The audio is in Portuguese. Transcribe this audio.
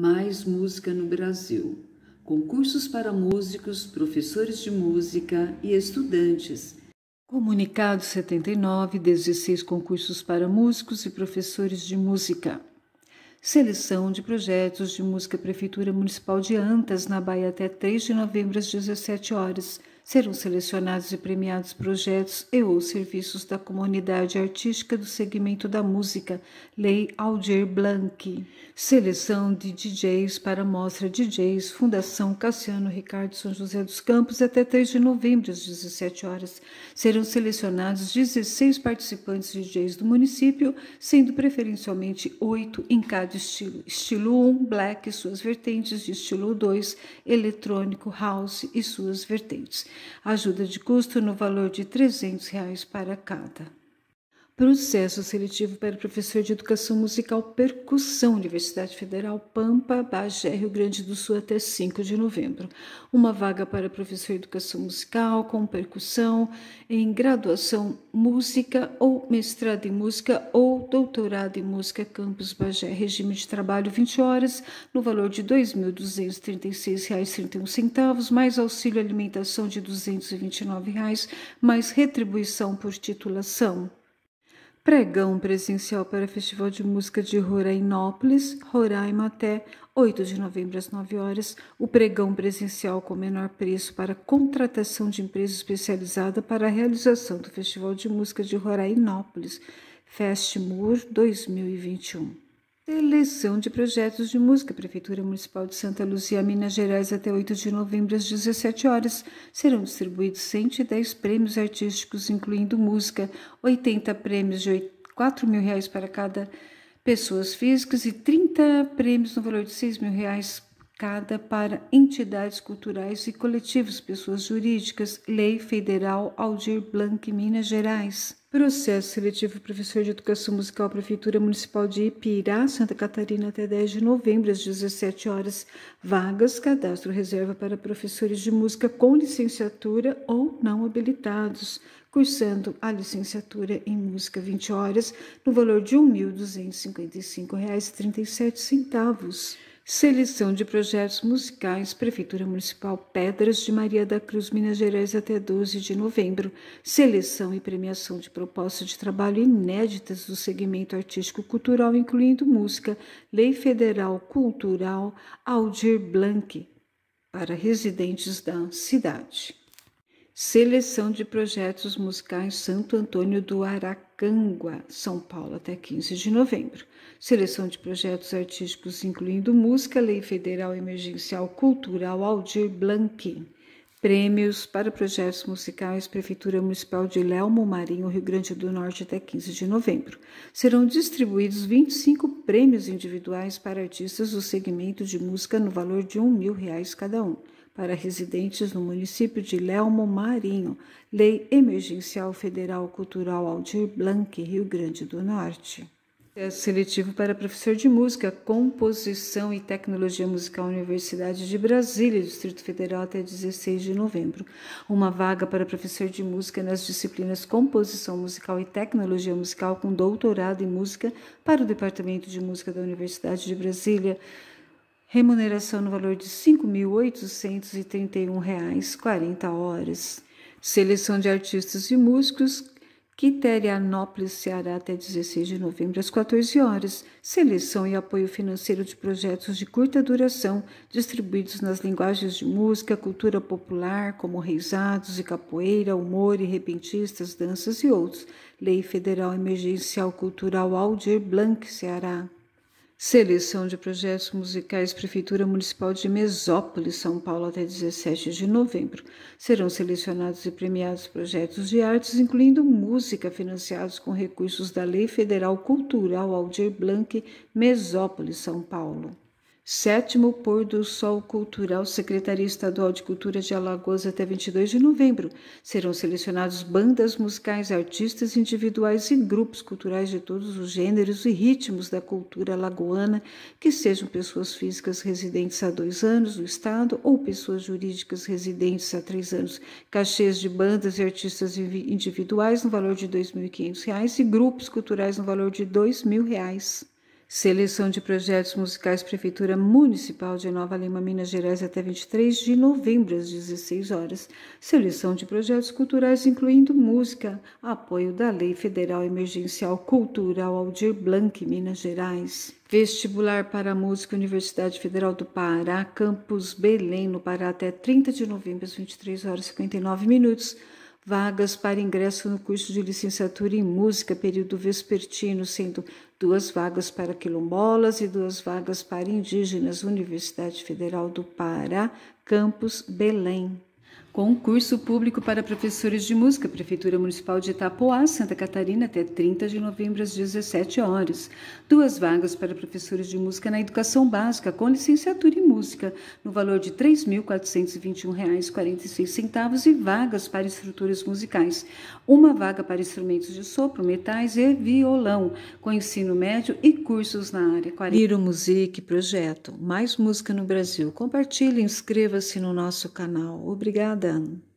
Mais Música no Brasil. Concursos para músicos, professores de música e estudantes. Comunicado 79, 16 concursos para músicos e professores de música. Seleção de projetos de música Prefeitura Municipal de Antas, na Bahia, até 3 de novembro, às 17 horas. Serão selecionados e premiados projetos e ou serviços da comunidade artística do segmento da música, Lei Aldir Blanc. Seleção de DJs para a Mostra DJs, Fundação Cassiano Ricardo São José dos Campos, até 3 de novembro, às 17 horas. Serão selecionados 16 participantes DJs do município, sendo preferencialmente 8 em cada estilo. Estilo 1, Black e suas vertentes, estilo 2, Eletrônico, House e suas vertentes ajuda de custo no valor de R$ 300 reais para cada. Processo seletivo para professor de educação musical Percussão, Universidade Federal Pampa, Bagé, Rio Grande do Sul, até 5 de novembro. Uma vaga para professor de educação musical com percussão em graduação música ou mestrado em música ou doutorado em música, campus Bagé, regime de trabalho 20 horas, no valor de R$ 2.236,31, mais auxílio alimentação de R$ 229, reais, mais retribuição por titulação. Pregão presencial para Festival de Música de Rorainópolis, Roraima até 8 de novembro às 9 horas. O pregão presencial com menor preço para contratação de empresa especializada para a realização do Festival de Música de Rorainópolis, Festmur 2021. Eleição de projetos de música. Prefeitura Municipal de Santa Luzia, Minas Gerais, até 8 de novembro, às 17 horas. Serão distribuídos 110 prêmios artísticos, incluindo música, 80 prêmios de 8, 4 mil reais para cada pessoas físicas e 30 prêmios no valor de 6 mil reais cada para entidades culturais e coletivos, pessoas jurídicas, Lei Federal Aldir Blanc, Minas Gerais. Processo seletivo professor de educação musical Prefeitura Municipal de Ipirá, Santa Catarina, até 10 de novembro, às 17 horas. Vagas, cadastro reserva para professores de música com licenciatura ou não habilitados, cursando a licenciatura em música 20 horas, no valor de R$ 1.255,37. Seleção de projetos musicais, Prefeitura Municipal Pedras de Maria da Cruz, Minas Gerais, até 12 de novembro. Seleção e premiação de propostas de trabalho inéditas do segmento artístico-cultural, incluindo música, Lei Federal Cultural Aldir Blanc, para residentes da cidade. Seleção de projetos musicais Santo Antônio do Aracangua, São Paulo, até 15 de novembro. Seleção de projetos artísticos incluindo música, lei federal emergencial cultural Aldir Blanqui. Prêmios para projetos musicais Prefeitura Municipal de Lelmo Marinho, Rio Grande do Norte, até 15 de novembro. Serão distribuídos 25 prêmios individuais para artistas do segmento de música no valor de R$ 1.000 cada um para residentes no município de Lelmo Marinho, Lei Emergencial Federal Cultural Aldir Blanc, Rio Grande do Norte. É seletivo para professor de música, composição e tecnologia musical Universidade de Brasília, Distrito Federal, até 16 de novembro. Uma vaga para professor de música nas disciplinas composição musical e tecnologia musical com doutorado em música para o Departamento de Música da Universidade de Brasília remuneração no valor de R$ 5.831,40 horas. Seleção de artistas e músicos, Anópolis, Ceará, até 16 de novembro, às 14 horas. Seleção e apoio financeiro de projetos de curta duração, distribuídos nas linguagens de música, cultura popular, como reisados e capoeira, humor e repentistas, danças e outros. Lei Federal Emergencial Cultural Aldir Blanc, Ceará. Seleção de projetos musicais Prefeitura Municipal de Mesópolis, São Paulo, até 17 de novembro. Serão selecionados e premiados projetos de artes, incluindo música, financiados com recursos da Lei Federal Cultural Aldir Blanc, Mesópolis, São Paulo. Sétimo pôr do sol cultural, Secretaria Estadual de Cultura de Alagoas até 22 de novembro. Serão selecionados bandas musicais, artistas individuais e grupos culturais de todos os gêneros e ritmos da cultura alagoana, que sejam pessoas físicas residentes há dois anos no Estado ou pessoas jurídicas residentes há três anos. Cachês de bandas e artistas individuais no valor de R$ 2.500 e grupos culturais no valor de R$ 2.000. Seleção de projetos musicais Prefeitura Municipal de Nova Lima, Minas Gerais, até 23 de novembro, às 16 horas. Seleção de projetos culturais, incluindo música. Apoio da Lei Federal Emergencial Cultural Aldir Blanc, Minas Gerais. Vestibular para Música Universidade Federal do Pará, Campus Belém, no Pará, até 30 de novembro, às 23 horas e 59 minutos vagas para ingresso no curso de licenciatura em música, período vespertino, sendo duas vagas para quilombolas e duas vagas para indígenas, Universidade Federal do Pará, campus Belém. Concurso público para professores de música, Prefeitura Municipal de Itapoá, Santa Catarina, até 30 de novembro às 17 horas. Duas vagas para professores de música na educação básica, com licenciatura em música, no valor de R$ 3.421,46 e vagas para estruturas musicais. Uma vaga para instrumentos de sopro, metais e violão, com ensino médio e cursos na área. 40... Viro Music Projeto, mais música no Brasil. Compartilhe, inscreva-se no nosso canal. Obrigada. Hoşçakalın.